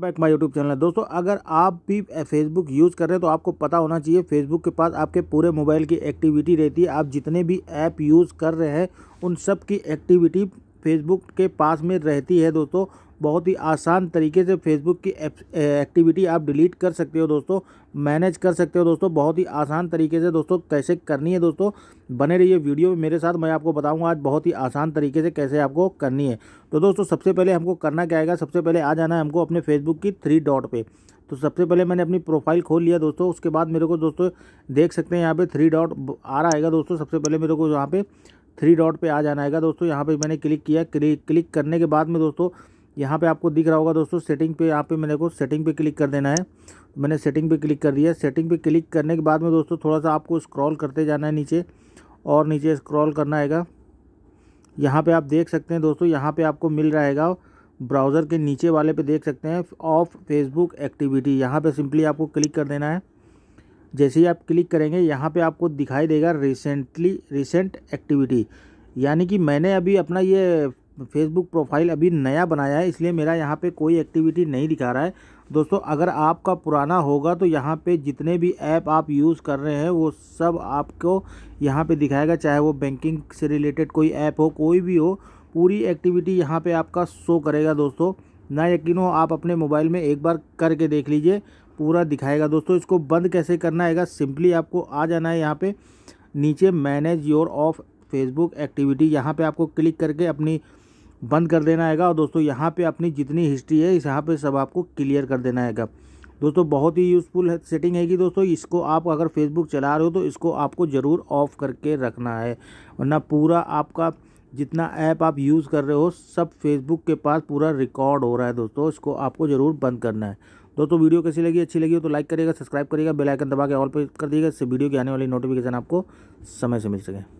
back my YouTube channel है दोस्तों अगर आप भी फेसबुक यूज़ कर रहे हैं तो आपको पता होना चाहिए फेसबुक के पास आपके पूरे मोबाइल की एक्टिविटी रहती है आप जितने भी ऐप यूज़ कर रहे हैं उन सब की एक्टिविटी फेसबुक के पास में रहती है दोस्तों बहुत ही आसान तरीके से फेसबुक की एक्टिविटी आप डिलीट कर सकते हो दोस्तों मैनेज कर सकते हो दोस्तों बहुत ही आसान तरीके से दोस्तों कैसे करनी है दोस्तों बने रहिए वीडियो मेरे साथ मैं आपको बताऊंगा आज बहुत ही आसान तरीके से कैसे आपको करनी है तो दोस्तों सबसे पहले हमको करना क्या आएगा सबसे पहले आ जाना है हमको अपने फेसबुक की थ्री डॉट पर तो सबसे पहले मैंने अपनी प्रोफाइल खोल लिया दोस्तों उसके बाद मेरे को दोस्तों देख सकते हैं यहाँ पर थ्री डॉट आ रहा है दोस्तों सबसे पहले मेरे को यहाँ पर थ्री डॉट पे आ जाना है दोस्तों यहाँ पे मैंने क्लिक किया क्लिक क्लिक करने के बाद में दोस्तों यहाँ पे आपको दिख रहा होगा दोस्तों सेटिंग पे यहाँ पे मैंने को सेटिंग पे क्लिक कर देना है मैंने सेटिंग पे क्लिक कर दिया सेटिंग पे क्लिक करने के बाद में दोस्तों थोड़ा सा आपको स्क्रॉल करते जाना है नीचे और नीचे स्क्रॉल करना है यहाँ पर आप देख सकते हैं दोस्तों यहाँ पर आपको मिल रहा है ब्राउज़र के नीचे वाले पे देख सकते हैं ऑफ फेसबुक एक्टिविटी यहाँ पे सिंपली आपको क्लिक कर देना है जैसे ही आप क्लिक करेंगे यहाँ पे आपको दिखाई देगा रिसेंटली रिसेंट एक्टिविटी यानी कि मैंने अभी अपना ये फेसबुक प्रोफाइल अभी नया बनाया है इसलिए मेरा यहाँ पे कोई एक्टिविटी नहीं दिखा रहा है दोस्तों अगर आपका पुराना होगा तो यहाँ पे जितने भी ऐप आप यूज़ कर रहे हैं वो सब आपको यहाँ पे दिखाएगा चाहे वो बैंकिंग से रिलेटेड कोई ऐप हो कोई भी हो पूरी एक्टिविटी यहाँ पर आपका शो करेगा दोस्तों ना यकीन हो आप अपने मोबाइल में एक बार करके देख लीजिए पूरा दिखाएगा दोस्तों इसको बंद कैसे करना है सिंपली आपको आ जाना है यहाँ पे नीचे manage your off Facebook activity यहाँ पे आपको क्लिक करके अपनी बंद कर देना है और दोस्तों यहाँ पे अपनी जितनी हिस्ट्री है इस यहाँ पर सब आपको क्लियर कर देना है दोस्तों बहुत ही यूज़फुल सेटिंग है कि दोस्तों इसको आप अगर फेसबुक चला रहे हो तो इसको आपको ज़रूर ऑफ़ करके रखना है वरना पूरा आपका जितना ऐप आप यूज़ कर रहे हो सब फेसबुक के पास पूरा रिकॉर्ड हो रहा है दोस्तों इसको आपको ज़रूर बंद करना है दोस्तों वीडियो कैसी लगी अच्छी लगी हो तो लाइक करिएगा सब्सक्राइब करिएगा बेलाइकन दबा के ऑल पर कर दिएगा इससे वीडियो की आने वाली नोटिफिकेशन आपको समय से मिल सके